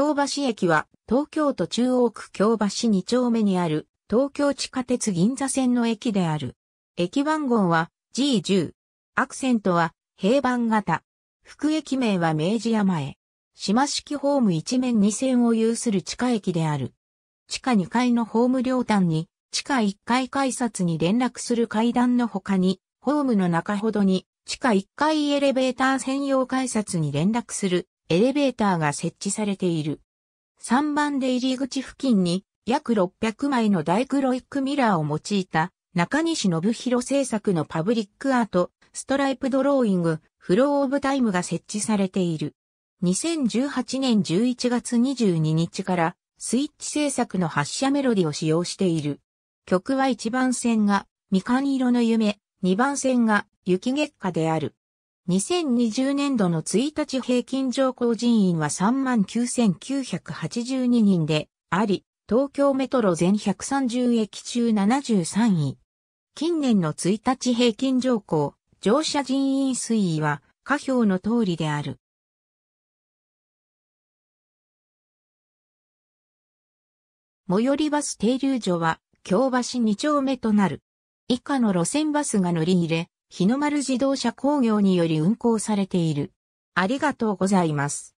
京橋駅は東京都中央区京橋2丁目にある東京地下鉄銀座線の駅である。駅番号は G10。アクセントは平板型。副駅名は明治山へ。島式ホーム一面2線を有する地下駅である。地下2階のホーム両端に地下1階改札に連絡する階段の他に、ホームの中ほどに地下1階エレベーター専用改札に連絡するエレベーターが設置されている。3番出入り口付近に約600枚のダイクロイックミラーを用いた中西信弘制作のパブリックアート、ストライプドローイング、フローオブタイムが設置されている。2018年11月22日からスイッチ制作の発射メロディを使用している。曲は1番線がみかん色の夢、2番線が雪月下である。2020年度の1日平均上降人員は39,982人であり、東京メトロ全130駅中73位。近年の1日平均上降、乗車人員推移は、下表の通りである。最寄りバス停留所は、京橋2丁目となる。以下の路線バスが乗り入れ、日の丸自動車工業により運行されている。ありがとうございます。